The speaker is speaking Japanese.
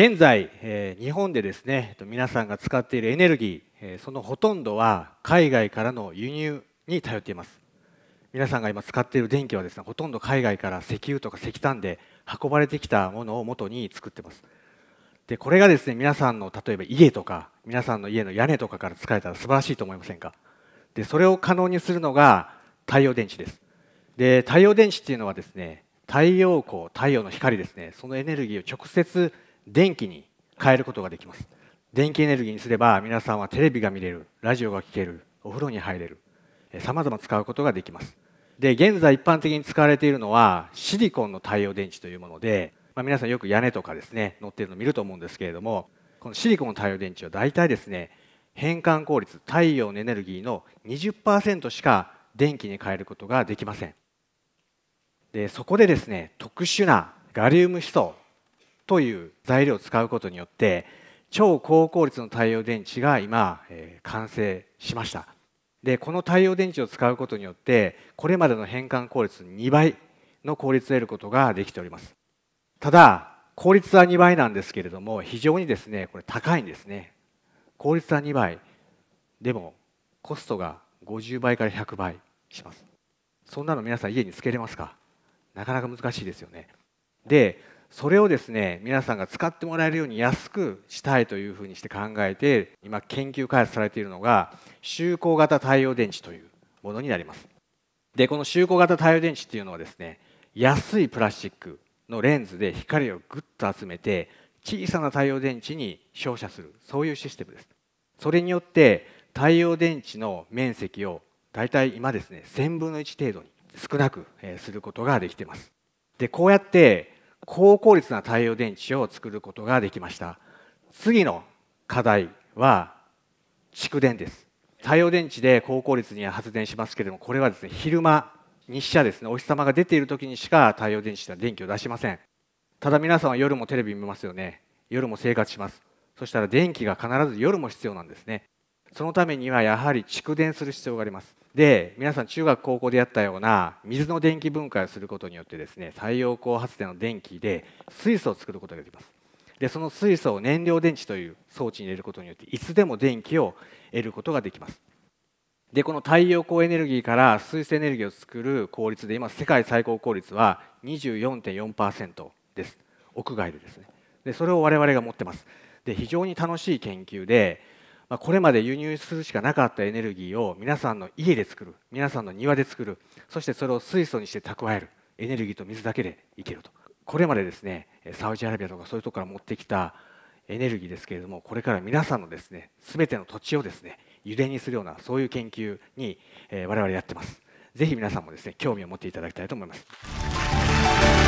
現在、え日本でですね皆さんが使っているエネルギー、えそのほとんどは海外からの輸入に頼っています皆さんが今使っている電気はですねほとんど海外から石油とか石炭で運ばれてきたものを元に作ってますでこれがですね皆さんの例えば家とか皆さんの家の屋根とかから使えたら素晴らしいと思いませんかでそれを可能にするのが太陽電池ですで太陽電池っていうのはですね太陽光太陽の光ですねそのエネルギーを直接電気に変えることができます電気エネルギーにすれば皆さんはテレビが見れるラジオが聴けるお風呂に入れるさまざま使うことができますで現在一般的に使われているのはシリコンの太陽電池というもので、まあ、皆さんよく屋根とかですね乗ってるの見ると思うんですけれどもこのシリコンの太陽電池は大体ですね変換効率太陽のエネルギーの20%しか電気に変えることができませんでそこでですね特殊なガリウム思想という材料を使うことによって超高効率の太陽電池が今、えー、完成しましたでこの太陽電池を使うことによってこれまでの変換効率2倍の効率を得ることができておりますただ効率は2倍なんですけれども非常にですねこれ高いんですね効率は2倍でもコストが50倍から100倍しますそんなの皆さん家につけれますかなかなか難しいですよねでそれをですね皆さんが使ってもらえるように安くしたいというふうにして考えて今研究開発されているのが就航型太陽電池というものになりますでこの就航型太陽電池っていうのはですね安いプラスチックのレンズで光をぐっと集めて小さな太陽電池に照射するそういうシステムですそれによって太陽電池の面積を大体今ですね1000分の1程度に少なくすることができてますでこうやって高効率な太陽電池を作ることができました次の課題は蓄電です太陽電池で高効率には発電しますけれどもこれはですね昼間日射ですねお日様が出ている時にしか太陽電池は電気を出しませんただ皆さんは夜もテレビ見ますよね夜も生活しますそしたら電気が必ず夜も必要なんですねそのためにはやはり蓄電する必要がありますで皆さん中学高校でやったような水の電気分解をすることによってですね太陽光発電の電気で水素を作ることができますでその水素を燃料電池という装置に入れることによっていつでも電気を得ることができますでこの太陽光エネルギーから水素エネルギーを作る効率で今世界最高効率は24.4%です屋外でですねでそれを我々が持ってますで非常に楽しい研究でまあ、これまで輸入するしかなかったエネルギーを皆さんの家で作る皆さんの庭で作るそしてそれを水素にして蓄えるエネルギーと水だけでいけるとこれまでですねサウジアラビアとかそういうところから持ってきたエネルギーですけれどもこれから皆さんのですね全ての土地をですね油田にするようなそういう研究に我々やってますぜひ皆さんもですね興味を持っていただきたいと思います